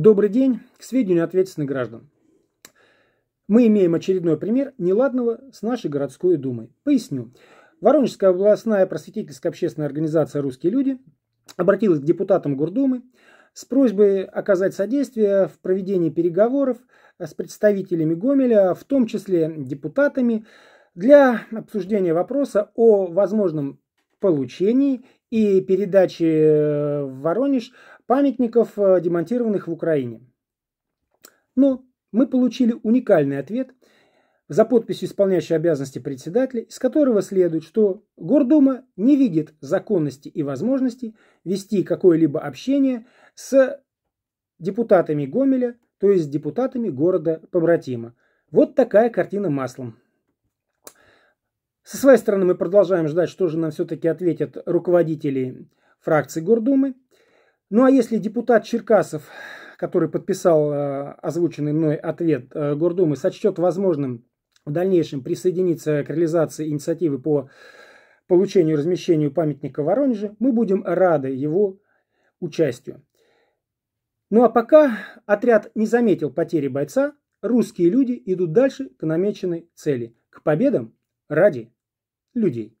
Добрый день. К сведению ответственных граждан. Мы имеем очередной пример неладного с нашей городской думой. Поясню. Воронежская областная просветительская общественная организация «Русские люди» обратилась к депутатам Гордумы с просьбой оказать содействие в проведении переговоров с представителями Гомеля, в том числе депутатами, для обсуждения вопроса о возможном получении и передаче э, в Воронеж памятников, э, демонтированных в Украине. Но мы получили уникальный ответ за подписью исполняющей обязанности председателя, из которого следует, что Гордума не видит законности и возможности вести какое-либо общение с депутатами Гомеля, то есть депутатами города Побратима. Вот такая картина маслом. Со своей стороны мы продолжаем ждать, что же нам все-таки ответят руководители фракции Гордумы. Ну а если депутат Черкасов, который подписал э, озвученный мной ответ э, Гордумы, сочтет возможным в дальнейшем присоединиться к реализации инициативы по получению и размещению памятника в Воронеже, мы будем рады его участию. Ну а пока отряд не заметил потери бойца, русские люди идут дальше к намеченной цели, к победам ради людей.